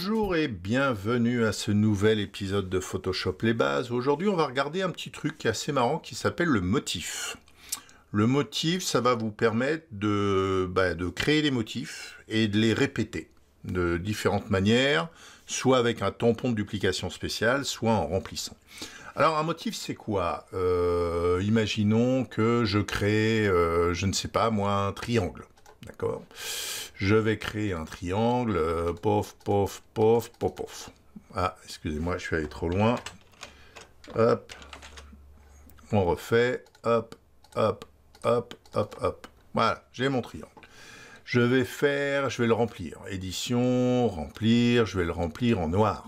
Bonjour et bienvenue à ce nouvel épisode de Photoshop les bases. Aujourd'hui on va regarder un petit truc assez marrant qui s'appelle le motif. Le motif ça va vous permettre de, bah, créer des motifs et de les répéter de différentes manières, soit avec un tampon de duplication spécial, soit en remplissant. Alors un motif c'est quoi euh, Imaginons que je crée, euh, je ne sais pas moi, un triangle. D'accord Je vais créer un triangle. pof, pof, pof, pof, pof. Ah, excusez-moi, je suis allé trop loin. Hop. On refait. Hop, hop, hop, hop, hop. Voilà, j'ai mon triangle. Je vais faire, je vais le remplir. Édition, remplir, je vais le remplir en noir.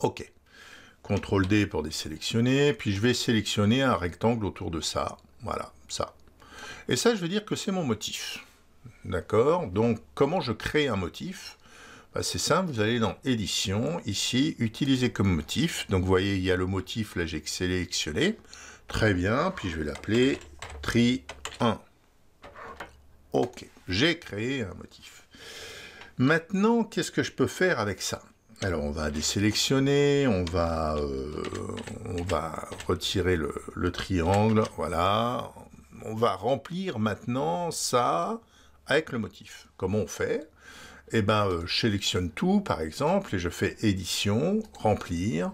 OK. CTRL D pour désélectionner, puis je vais sélectionner un rectangle autour de ça. Voilà, ça. Et ça, je veux dire que c'est mon motif. D'accord Donc, comment je crée un motif bah, C'est simple, vous allez dans Édition, ici, Utiliser comme motif. Donc, vous voyez, il y a le motif, là, j'ai sélectionné. Très bien, puis je vais l'appeler Tri 1. Ok, j'ai créé un motif. Maintenant, qu'est-ce que je peux faire avec ça alors on va désélectionner, on va, euh, on va retirer le triangle, voilà, on va remplir maintenant ça avec le motif. Comment on fait Eh bien, euh, je sélectionne tout, par exemple, et je fais édition, remplir.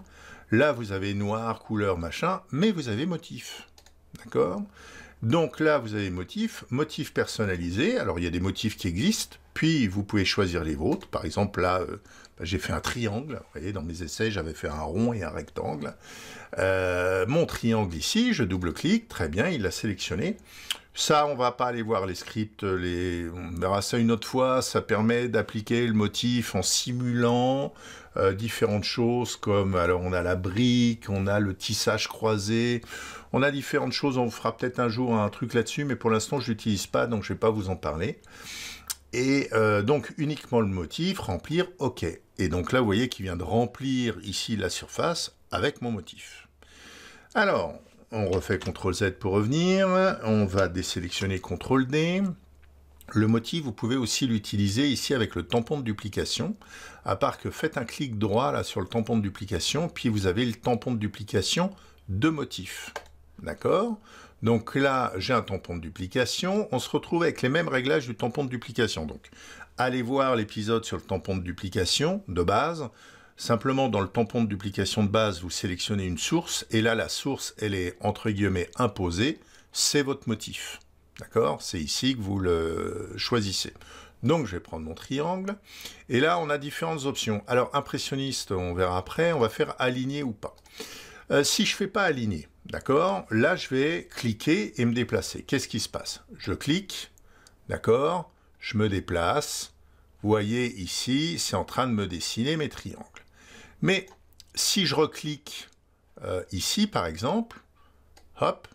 Là, vous avez noir, couleur, machin, mais vous avez motif. D'accord Donc là, vous avez motif, motif personnalisé. Alors, il y a des motifs qui existent. Puis vous pouvez choisir les vôtres. Par exemple, là, euh, bah, j'ai fait un triangle. Vous voyez, dans mes essais, j'avais fait un rond et un rectangle. Euh, mon triangle ici, je double-clique. Très bien, il l'a sélectionné. Ça, on va pas aller voir les scripts. Euh, les... On verra ça une autre fois. Ça permet d'appliquer le motif en simulant différentes choses comme alors on a la brique, on a le tissage croisé, on a différentes choses. On vous fera peut-être un jour un truc là-dessus, mais pour l'instant, je ne l'utilise pas, donc je ne vais pas vous en parler. Et euh, donc uniquement le motif, remplir, OK. Et donc là, vous voyez qu'il vient de remplir ici la surface avec mon motif. Alors, on refait CTRL Z pour revenir, on va désélectionner CTRL D. Le motif, vous pouvez aussi l'utiliser ici avec le tampon de duplication, à part que faites un clic droit là sur le tampon de duplication, puis vous avez le tampon de duplication de motif. D'accord donc là, j'ai un tampon de duplication. On se retrouve avec les mêmes réglages du tampon de duplication. Donc, allez voir l'épisode sur le tampon de duplication de base. Simplement, dans le tampon de duplication de base, vous sélectionnez une source. Et là, la source, elle est entre guillemets imposée. C'est votre motif. D'accord C'est ici que vous le choisissez. Donc je vais prendre mon triangle. Et là, on a différentes options. Alors impressionniste, on verra après. On va faire aligner ou pas. Euh, si je fais pas aligner, D'accord Là, je vais cliquer et me déplacer. Qu'est-ce qui se passe Je clique, d'accord Je me déplace. Vous voyez ici, c'est en train de me dessiner mes triangles. Mais si je reclique euh, ici, par exemple, hop,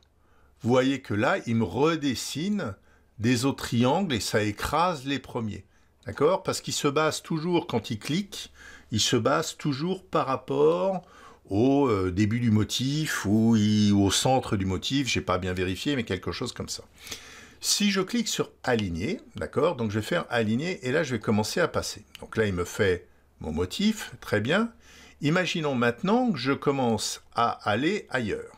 vous voyez que là, il me redessine des autres triangles et ça écrase les premiers. D'accord Parce qu'il se base toujours, quand il clique, il se base toujours par rapport au euh, début du motif ou au centre du motif, je n'ai pas bien vérifié, mais quelque chose comme ça. Si je clique sur aligner, d'accord, donc je vais faire aligner et là je vais commencer à passer. Donc là il me fait mon motif, très bien. Imaginons maintenant que je commence à aller ailleurs.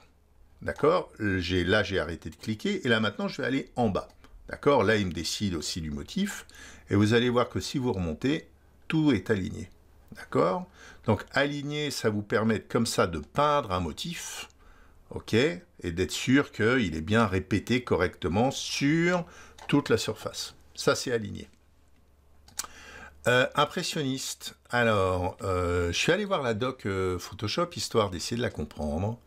D'accord Là j'ai arrêté de cliquer et là maintenant je vais aller en bas. D'accord Là il me décide aussi du motif et vous allez voir que si vous remontez, tout est aligné. D'accord Donc aligner, ça vous permet comme ça de peindre un motif, ok Et d'être sûr qu'il est bien répété correctement sur toute la surface. Ça, c'est aligné. Euh, impressionniste. Alors, euh, je suis allé voir la doc euh, Photoshop, histoire d'essayer de la comprendre.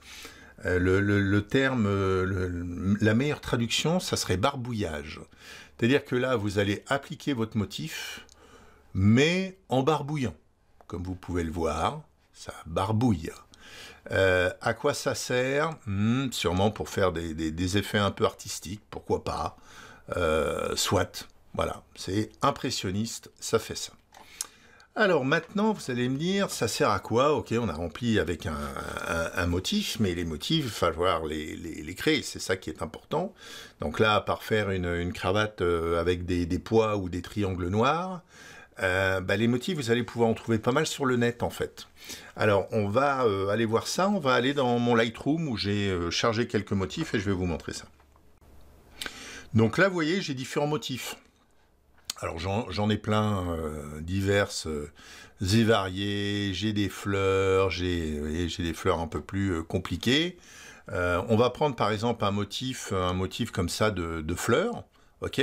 Le, terme, la meilleure traduction, ça serait barbouillage. C'est-à-dire que là, vous allez appliquer votre motif, mais en barbouillant comme vous pouvez le voir, ça barbouille. Euh, à quoi ça sert hmm, Sûrement pour faire des, effets un peu artistiques, pourquoi pas. Euh, soit, voilà, c'est impressionniste, ça fait ça. Alors maintenant, vous allez me dire, ça sert à quoi Ok, on a rempli avec un, motif, mais les motifs, il va falloir les, créer, c'est ça qui est important. Donc là, à part faire une, cravate euh, avec des, des poids ou des triangles noirs, euh, bah, les motifs, vous allez pouvoir en trouver pas mal sur le net en fait. Alors on va euh, aller voir ça, on va aller dans mon Lightroom où j'ai euh, chargé quelques motifs et je vais vous montrer ça. Donc là vous voyez j'ai différents motifs. Alors j'en ai plein, divers, et variés, j'ai des fleurs, j'ai des fleurs un peu plus compliquées. on va prendre par exemple un motif, un motif comme ça de fleurs. Ok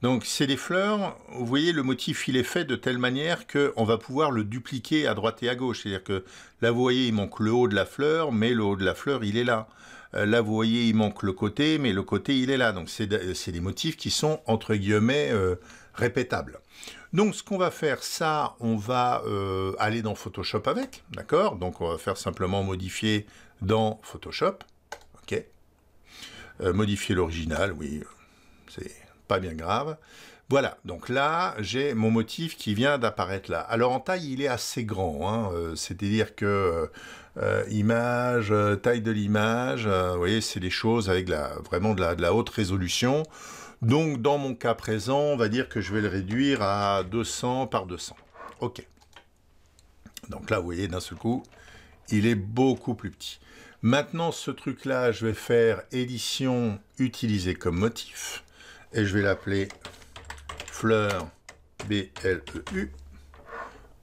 Donc c'est des fleurs, vous voyez le motif il est fait de telle manière qu'on va pouvoir le dupliquer à droite et à gauche. C'est-à-dire que là vous voyez il manque le haut de la fleur, mais le haut de la fleur il est là. Euh, là vous voyez il manque le côté, mais le côté il est là. Donc c'est des motifs qui sont entre guillemets euh, répétables. Donc ce qu'on va faire, ça on va euh, aller dans Photoshop avec, d'accord Donc on va faire simplement modifier dans Photoshop, ok Modifier l'original, oui, c'est bien grave. Voilà, donc là, j'ai mon motif qui vient d'apparaître là. Alors en taille, il est assez grand, hein, euh, c'est-à-dire que euh, euh, image, taille de l'image, vous voyez, c'est des choses avec la, vraiment de la, de la, haute résolution. Donc dans mon cas présent, on va dire que je vais le réduire à 200 par 200. Ok. Donc là, vous voyez, d'un seul coup, il est beaucoup plus petit. Maintenant, ce truc-là, je vais faire édition utilisée comme motif et je vais l'appeler fleur b e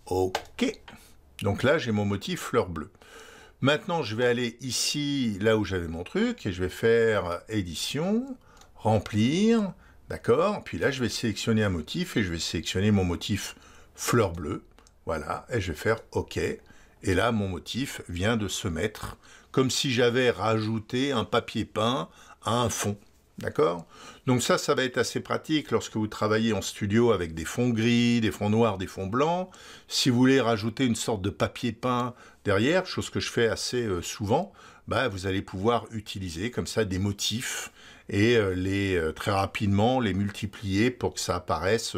OK. Donc là, j'ai mon motif fleur bleue. Maintenant, je vais aller ici, là où j'avais mon truc, et je vais faire édition, remplir, d'accord Puis là, je vais sélectionner un motif, et je vais sélectionner mon motif fleur bleue, voilà, et je vais faire OK. Et là, mon motif vient de se mettre, comme si j'avais rajouté un papier peint à un fond. D'accord Donc ça, ça va être assez pratique lorsque vous travaillez en studio avec des fonds gris, des fonds noirs, des fonds blancs. Si vous voulez rajouter une sorte de papier peint derrière, chose que je fais assez euh, souvent, bah, vous allez pouvoir utiliser comme ça des motifs et euh, les euh, très rapidement les multiplier pour que ça apparaisse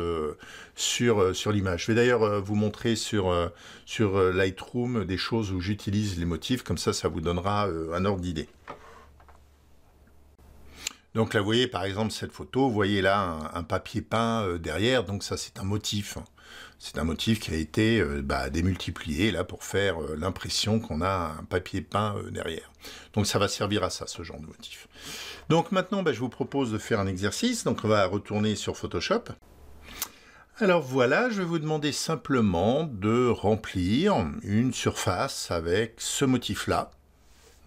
sur, l'image. Je vais d'ailleurs vous montrer sur, sur Lightroom des choses où j'utilise les motifs, comme ça ça vous donnera un ordre d'idée. Donc là, vous voyez par exemple cette photo, vous voyez là un, papier peint euh, derrière, donc ça c'est un motif. C'est un motif qui a été euh, bah, démultiplié là pour faire euh, l'impression qu'on a un papier peint derrière. Donc ça va servir à ça, ce genre de motif. Donc maintenant, bah, je vous propose de faire un exercice. Donc on va retourner sur Photoshop. Alors voilà, je vais vous demander simplement de remplir une surface avec ce motif-là.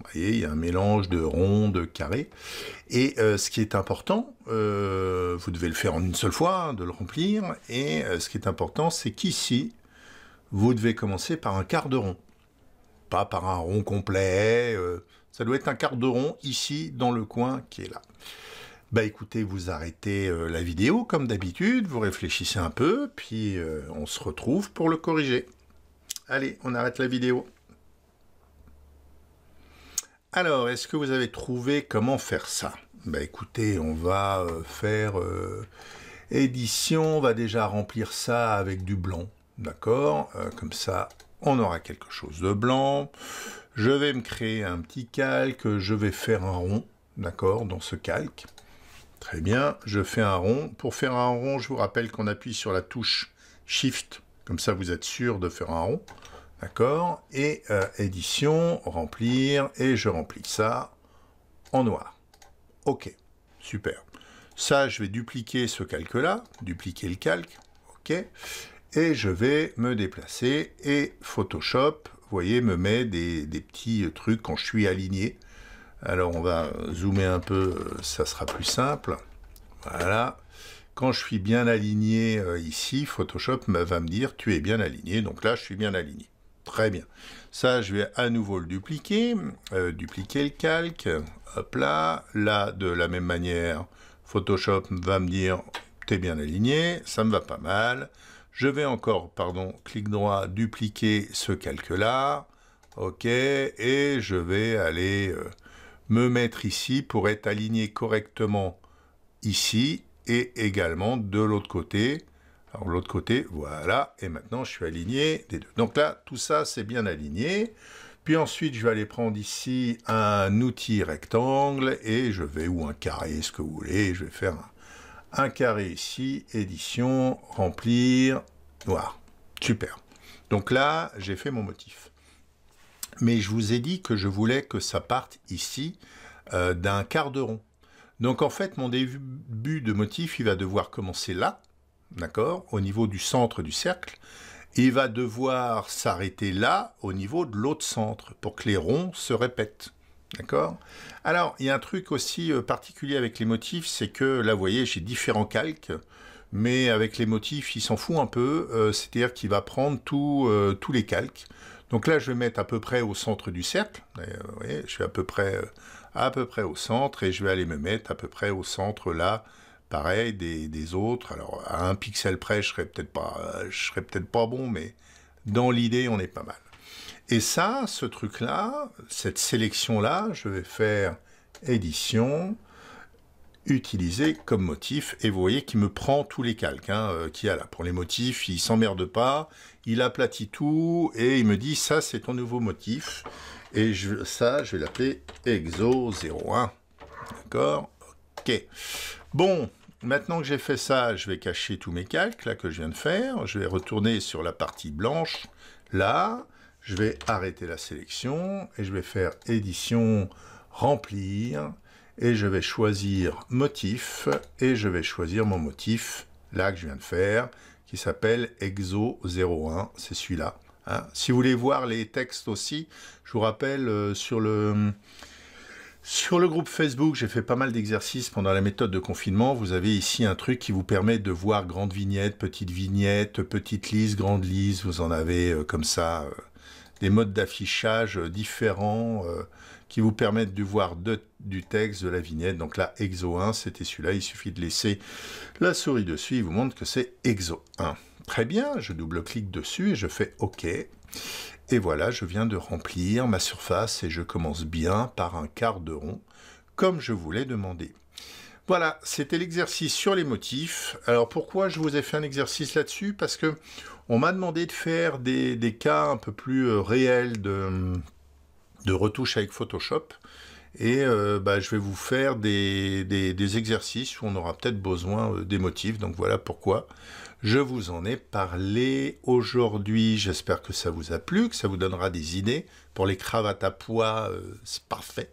Vous voyez, il y a un mélange de ronds, de carrés. Et euh, ce qui est important, euh, vous devez le faire en une seule fois, hein, de le remplir. Et euh, ce qui est important, c'est qu'ici, vous devez commencer par un quart de rond. Pas par un rond complet. ça doit être un quart de rond ici, dans le coin qui est là. Bah écoutez, vous arrêtez la vidéo comme d'habitude, vous réfléchissez un peu, puis on se retrouve pour le corriger. Allez, on arrête la vidéo. Alors, est-ce que vous avez trouvé comment faire ça Bah écoutez, on va euh, faire euh, édition, on va déjà remplir ça avec du blanc, d'accord euh, Comme ça, on aura quelque chose de blanc. Je vais me créer un petit calque, je vais faire un rond, d'accord, dans ce calque. Très bien, je fais un rond. Pour faire un rond, je vous rappelle qu'on appuie sur la touche Shift, comme ça vous êtes sûr de faire un rond. D'accord Et euh, édition, remplir, et je remplis ça en noir. OK, super. Ça, je vais dupliquer ce calque-là, dupliquer le calque, OK Et je vais me déplacer et Photoshop, vous voyez, me met des, des petits trucs quand je suis aligné. Alors on va zoomer un peu, ça sera plus simple. Voilà. Quand je suis bien aligné euh, ici, Photoshop va me dire tu es bien aligné. Donc là, je suis bien aligné. Très bien. Ça, je vais à nouveau le dupliquer, euh, dupliquer le calque, hop là, là, de la même manière, Photoshop va me dire, t'es bien aligné, ça me va pas mal. Je vais encore, pardon, clic droit, dupliquer ce calque-là, ok, et je vais aller euh, me mettre ici pour être aligné correctement ici, et également de l'autre côté, alors l'autre côté, voilà, et maintenant je suis aligné des deux. Donc là, tout ça, c'est bien aligné. Puis ensuite, je vais aller prendre ici un outil rectangle, et je vais, ou un carré, ce que vous voulez, je vais faire un, carré ici, édition, remplir, noir. Super. Donc là, j'ai fait mon motif. Mais je vous ai dit que je voulais que ça parte ici euh, d'un quart de rond. Donc en fait, mon début de motif, il va devoir commencer là, d'accord, au niveau du centre du cercle, et va devoir s'arrêter là, au niveau de l'autre centre, pour que les ronds se répètent. D'accord Alors, il y a un truc aussi euh, particulier avec les motifs, c'est que là, vous voyez, j'ai différents calques, mais avec les motifs, il s'en fout un peu, euh, c'est-à-dire qu'il va prendre euh, tous les calques. Donc là, je vais mettre à peu près au centre du cercle. vous voyez, je suis à peu, près, à peu près au centre et je vais aller me mettre à peu près au centre là pareil des, autres. Alors à un pixel près, je serais peut-être pas, euh, je serais peut-être pas bon, mais dans l'idée, on est pas mal. Et ça, ce truc-là, cette sélection-là, je vais faire édition, utiliser comme motif, et vous voyez qu'il me prend tous les calques hein, euh, qu'il a là. Pour les motifs, il s'emmerde pas, il aplatit tout, et il me dit, ça c'est ton nouveau motif, et ça, je vais l'appeler EXO01. D'accord Ok. Bon, Maintenant que j'ai fait ça, je vais cacher tous mes calques là que je viens de faire. Je vais retourner sur la partie blanche là. Je vais arrêter la sélection et je vais faire édition, remplir et je vais choisir motif et je vais choisir mon motif là que je viens de faire qui s'appelle Exo 01. C'est celui-là. Hein. si vous voulez voir les textes aussi, je vous rappelle euh, sur le sur le groupe Facebook, j'ai fait pas mal d'exercices pendant la méthode de confinement. Vous avez ici un truc qui vous permet de voir grandes vignettes, petites vignettes, petites liste, grande lises. Vous en avez euh, comme ça euh, des modes d'affichage euh, différents qui vous permettent de voir du texte, de la vignette. Donc là, EXO 1, c'était celui-là. Il suffit de laisser la souris dessus. Il vous montre que c'est EXO 1. Très bien, je double-clique dessus et je fais OK. Et voilà, je viens de remplir ma surface et je commence bien par un quart de rond, comme je vous l'ai demandé. Voilà, c'était l'exercice sur les motifs. Alors pourquoi je vous ai fait un exercice là-dessus Parce que on m'a demandé de faire des, cas un peu plus euh, réels de, de avec Photoshop. Et euh, bah, je vais vous faire des, des exercices où on aura peut-être besoin euh, des motifs. Donc voilà pourquoi je vous en ai parlé aujourd'hui. J'espère que ça vous a plu, que ça vous donnera des idées. Pour les cravates à pois, euh, c'est parfait.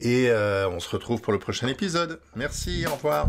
Et euh, on se retrouve pour le prochain épisode. Merci, au revoir.